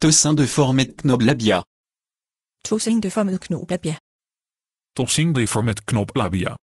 Tossing de formet knoblabia. Tossing de formet knoblabia. Tossing de formet knoblabia.